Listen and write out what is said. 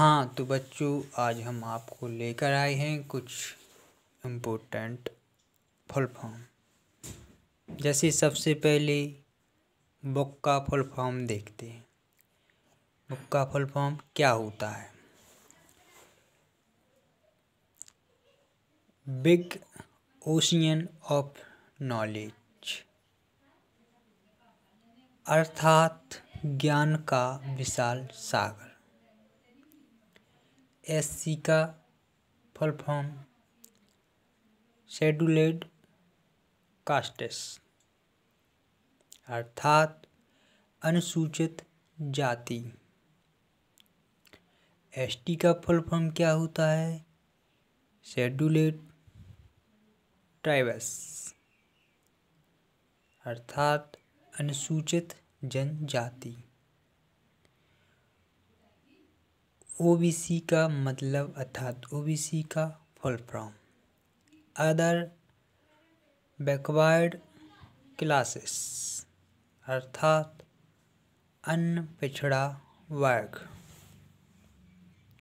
हाँ तो बच्चों आज हम आपको लेकर आए हैं कुछ इम्पोर्टेंट फुल फॉर्म जैसे सबसे पहले बुक का फुल फॉर्म देखते हैं बुक का फुल फॉर्म क्या होता है बिग ओशियन ऑफ नॉलेज अर्थात ज्ञान का विशाल सागर सी का फुल फॉर्म शेड्यूलेड कास्टेस अर्थात अनुसूचित जाति टी का फुल फॉर्म क्या होता है शेड्यूलेड ट्राइबस अर्थात अनुसूचित जनजाति ओबीसी का मतलब अर्थात ओबीसी का full form other backward classes अर्थात अन्य पिछड़ा वर्ग